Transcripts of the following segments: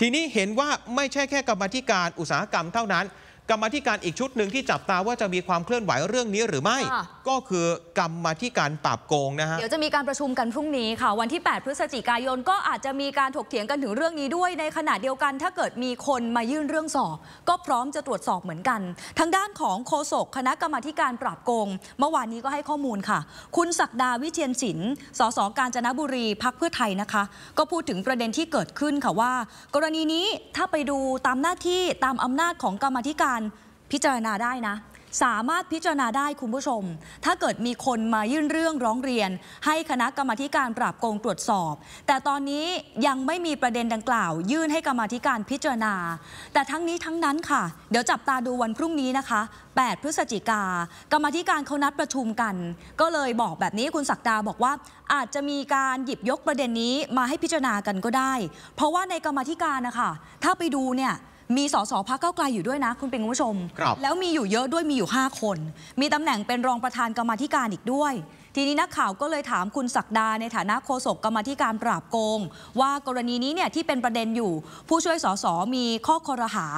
ทีนี้เห็นว่าไม่ใช่แค่กรรมธิการอุตสาหกรรมเท่านั้นกรรมธิการอีกชุดหนึ่งที่จับตาว่าจะมีความเคลื่อนไหวเรื่องนี้หรือไม่ ก็คือกรรมธิการ ปราบโกงนะฮะ เดี๋ยวจะมีการประชุมกันพรุ่งนี้ค่ะ วันที่ 8 พฤศจิกายนก็อาจจะมีการถกเถียงกันถึงเรื่องนี้ด้วย ในขณะเดียวกัน ถ้าเกิดมีคนมายื่นเรื่องสอบ ก็พร้อมจะตรวจสอบเหมือนกันทางด้านของโฆษกคณะกรรมการปราบโกง เมื่อวานนี้ก็ให้ข้อมูลค่ะ คุณศักดาวิเชียนศิลป์สสการจนบุรีพักเพื่อไทยนะคะ ก็พูดถึงประเด็นที่เกิดขึ้นค่ะว่า กรณีนี้ถ้าไปดูตามหน้าที่ตามอำนาจของกรรมธิการารพิจารณาได้นะ สามารถพิจารณาได้คุณผู้ชม ถ้าเกิดมีคนมายื่นเรื่องร้องเรียน ให้คณะกรรมาการปราบโกงตรวจสอบ แต่ตอนนี้ยังไม่มีประเด็นดังกล่าว ยื่นให้กรรมาการพิจารณา แต่ทั้งนี้ทั้งนั้นค่ะ เดี๋ยวจับตาดูวันพรุ่งนี้นะคะ 8 พฤศจิกากรรมาการเขานัดประชุมกัน ก็เลยบอกแบบนี้คุณศักดาบอกว่าอาจจะมีการหยิบยกประเด็นนี้มาให้พิจารณากันก็ได้ เพราะว่าในกรรมาการนะคะถ้าไปดูเนี่ยมีสสพักเก้าไกลอยู่ด้วยนะคุณเป็นคุณผู้ชม แล้วมีอยู่เยอะด้วยมีอยู่5คน มีตำแหน่งเป็นรองประธานกรรมธิการอีกด้วย ทีนี้นักข่าวก็เลยถามคุณศักดาในฐานะโฆษกกรรมธิการปราบโกง ว่ากรณีนี้เนี่ยที่เป็นประเด็นอยู่ ผู้ช่วยสสมีข้อคอรหา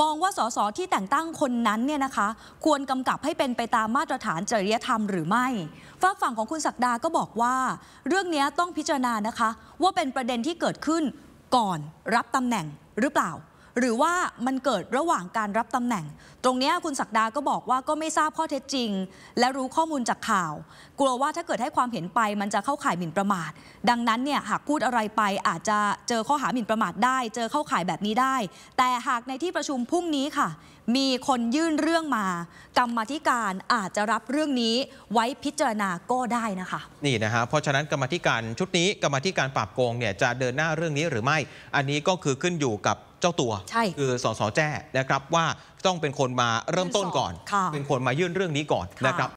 มองว่าสสที่แต่งตั้งคนนั้นเนี่ยนะคะควรกำกับให้เป็นไปตามมาตรฐานจริยธรรม หรือไม่ฝากฝั่งของคุณศักดาก็บอกว่า เรื่องนี้ต้องพิจารณานะคะว่าเป็นประเด็นที่เกิดขึ้นก่อนรับตำแหน่งหรือเปล่าหรือว่ามันเกิดระหว่างการรับตำแหน่ง ตรงนี้คุณศักดาก็บอกว่าก็ไม่ทราบข้อเท็จจริง และรู้ข้อมูลจากข่าว กลัวว่าถ้าเกิดให้ความเห็นไป มันจะเข้าข่ายหมิ่นประมาท ดังนั้นเนี่ยหากพูดอะไรไปอาจจะเจอข้อหาหมิ่นประมาทได้ เจอเข้าข่ายแบบนี้ได้ แต่หากในที่ประชุมพรุ่งนี้ค่ะ มีคนยื่นเรื่องมา กรรมธิการอาจจะรับเรื่องนี้ไว้พิจารณาก็ได้นะคะนี่นะฮะเพราะฉะนั้นกรรมธิการชุดนี้กรรมธิการปราบโกงเนี่ยจะเดินหน้าเรื่องนี้หรือไม่ อันนี้ก็คือขึ้นอยู่กับเจ้าตัวใช่คือสสแจ้นะครับว่าต้องเป็นคนมาเริ่มต้นก่อน เป็นคนมายื่นเรื่องนี้ก่อนนะครับ